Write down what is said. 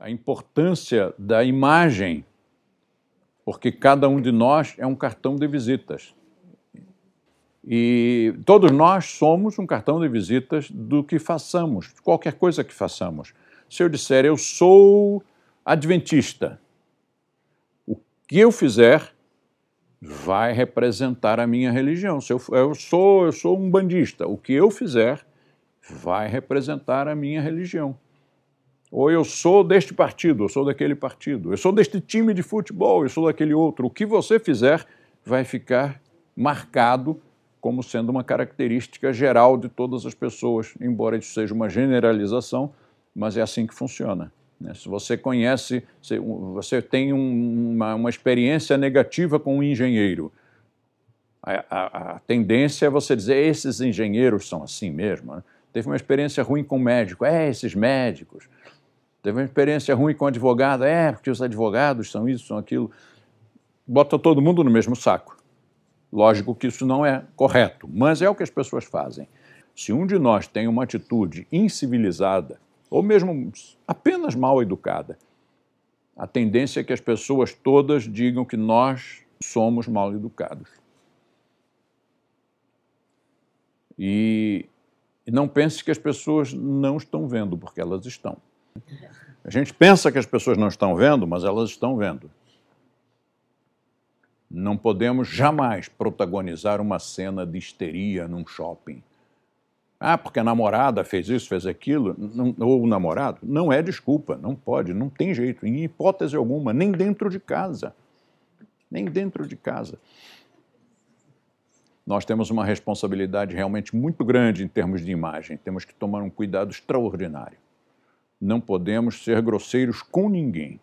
a importância da imagem, porque cada um de nós é um cartão de visitas. E todos nós somos um cartão de visitas do que façamos, qualquer coisa que façamos. Se eu disser eu sou adventista, o que eu fizer vai representar a minha religião. Se eu, eu sou eu sou um bandista, o que eu fizer vai representar a minha religião. Ou eu sou deste partido, eu sou daquele partido, eu sou deste time de futebol, eu sou daquele outro. O que você fizer vai ficar marcado como sendo uma característica geral de todas as pessoas, embora isso seja uma generalização, mas é assim que funciona. Né? Se você conhece, se você tem uma, uma, experiência negativa com um engenheiro, a, a, a, tendência é você dizer: esses engenheiros são assim mesmo. Né? Teve uma experiência ruim com um médico, é, esses médicos. Teve uma experiência ruim com advogado, é, porque os advogados são isso, são aquilo. Bota todo mundo no mesmo saco. Lógico que isso não é correto, mas é o que as pessoas fazem. Se um de nós tem uma atitude incivilizada, ou mesmo apenas mal educada, a tendência é que as pessoas todas digam que nós somos mal educados. E, e não pense que as pessoas não estão vendo, porque elas estão. A gente pensa que as pessoas não estão vendo, mas elas estão vendo. Não podemos jamais protagonizar uma cena de histeria num shopping. Ah, porque a namorada fez isso, fez aquilo, ou o namorado. Não é desculpa, não pode, não tem jeito, em hipótese alguma, nem dentro de casa. Nem dentro de casa. Nós temos uma responsabilidade realmente muito grande em termos de imagem, temos que tomar um cuidado extraordinário não podemos ser grosseiros com ninguém.